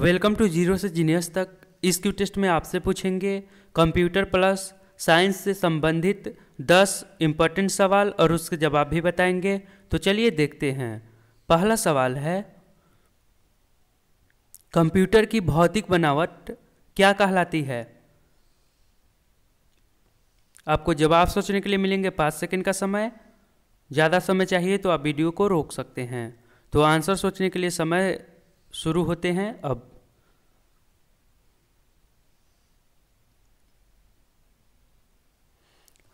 welcome to zero से genius तक इस क्यू टेस्ट में आपसे पूछेंगे कंप्यूटर प्लस साइंस से संबंधित 10 इम्पोर्टेंट सवाल और उसके जवाब भी बताएंगे तो चलिए देखते हैं पहला सवाल है कंप्यूटर की भौतिक बनावट क्या कहलाती है आपको जवाब सोचने के लिए मिलेंगे पाँच सेकंड का समय ज़्यादा समय चाहिए तो आप वीडियो को रोक सकते हैं तो आंसर सोचने के लिए समय शुरू होते हैं अब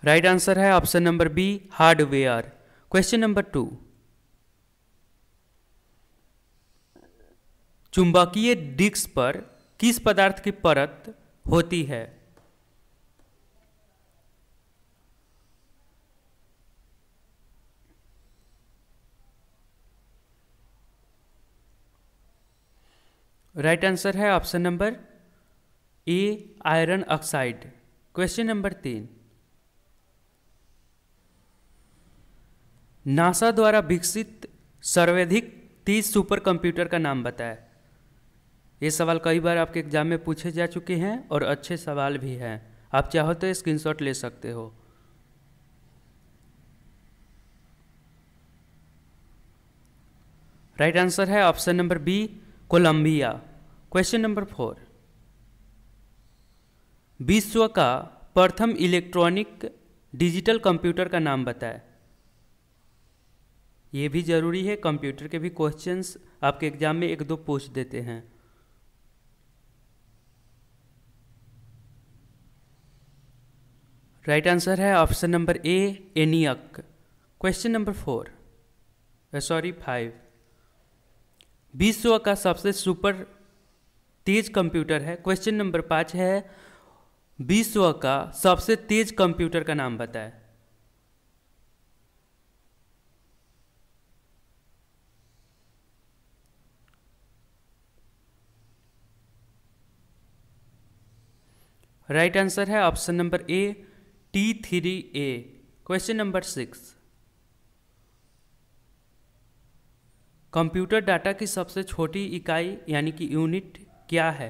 राइट right आंसर है option number B hardware question number two चुंबकीय डिस्क पर किस पदार्थ की परत होती है राइट right आंसर है option number A iron oxide question number तीन नासा द्वारा विकसित सर्वाधिक तीस सुपर कंप्यूटर का नाम बताएं ये सवाल कई बार आपके एग्जाम में पूछे जा चुके हैं और अच्छे सवाल भी हैं आप चाहो तो स्क्रीनशॉट ले सकते हो राइट right आंसर है option number B Columbia question number four विश्व का प्रथम इलेक्ट्रॉनिक डिजिटल कंप्यूटर का नाम बताएं ये भी ज़रूरी है कंप्यूटर के भी क्वेश्चंस आपके एग्जाम में एक दो पूछ देते हैं राइट right आंसर है option number A ENIAC question number four sorry five विश्व का सबसे सुपर तेज कंप्यूटर है क्वेश्चन नंबर पाँच है विश्व का सबसे तेज कंप्यूटर का नाम बताएं राइट right आंसर है option number A T three A question number six computer data की सबसे छोटी इकाई यानी कि यूनिट क्या है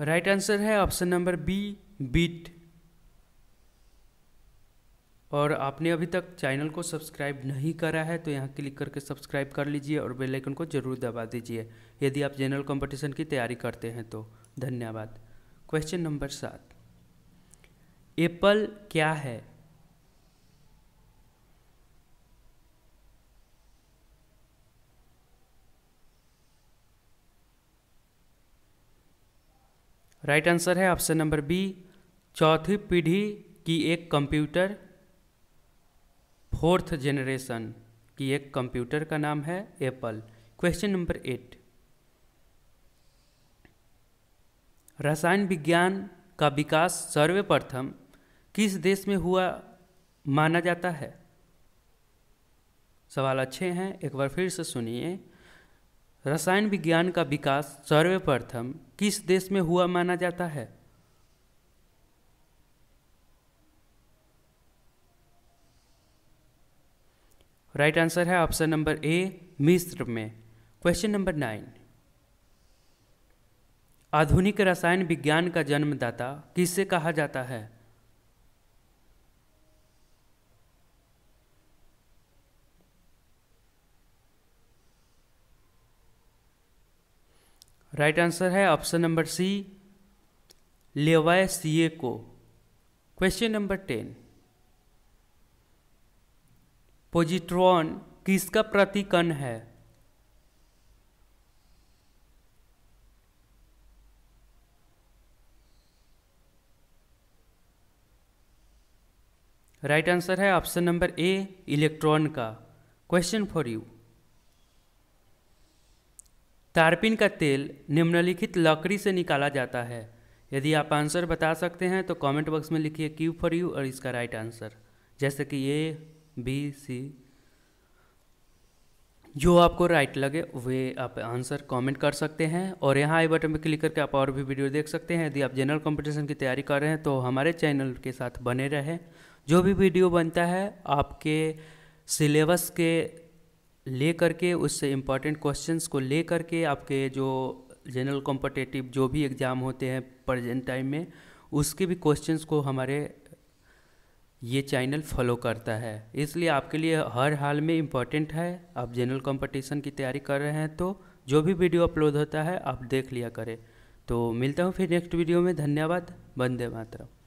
राइट right आंसर है ऑप्शन नंबर बी बीट और आपने अभी तक चैनल को सब्सक्राइब नहीं करा है तो यहाँ क्लिक करके सब्सक्राइब कर लीजिए और बेल आइकन को ज़रूर दबा दीजिए यदि आप जनरल कंपटीशन की तैयारी करते हैं तो धन्यवाद क्वेश्चन नंबर सात एप्पल क्या है राइट right आंसर है ऑप्शन नंबर बी चौथी पीढ़ी की एक कंप्यूटर फोर्थ जेनरेशन की एक कंप्यूटर का नाम है एप्पल क्वेश्चन नंबर एट रसायन विज्ञान का विकास सर्वप्रथम किस देश में हुआ माना जाता है सवाल अच्छे हैं एक बार फिर से सुनिए रसायन विज्ञान का विकास सर्वप्रथम किस देश में हुआ माना जाता है राइट आंसर है ऑप्शन नंबर ए मिस्र में क्वेश्चन नंबर नाइन आधुनिक रसायन विज्ञान का जन्मदाता किससे कहा जाता है राइट आंसर है ऑप्शन नंबर सी लेवाय सीए को क्वेश्चन नंबर टेन पोजिट्रॉन किसका प्रतिकण है राइट right आंसर है ऑप्शन नंबर ए इलेक्ट्रॉन का क्वेश्चन फॉर यू तारपिन का तेल निम्नलिखित लकड़ी से निकाला जाता है यदि आप आंसर बता सकते हैं तो कमेंट बॉक्स में लिखिए क्यू फॉर यू और इसका राइट आंसर जैसे कि ए बी सी जो आपको राइट लगे वे आप आंसर कमेंट कर सकते हैं और यहाँ आई बटन पर क्लिक करके आप और भी वीडियो देख सकते हैं यदि आप जनरल कंपटीशन की तैयारी कर रहे हैं तो हमारे चैनल के साथ बने रहें जो भी वीडियो बनता है आपके सिलेबस के ले करके उससे इम्पॉर्टेंट क्वेश्चंस को ले करके आपके जो जनरल कॉम्पटेटिव जो भी एग्ज़ाम होते हैं प्रजेंट टाइम में उसके भी क्वेश्चंस को हमारे ये चैनल फॉलो करता है इसलिए आपके लिए हर हाल में इम्पॉर्टेंट है आप जनरल कंपटीशन की तैयारी कर रहे हैं तो जो भी वीडियो अपलोड होता है आप देख लिया करें तो मिलता हूँ फिर नेक्स्ट वीडियो में धन्यवाद वंदे मातरम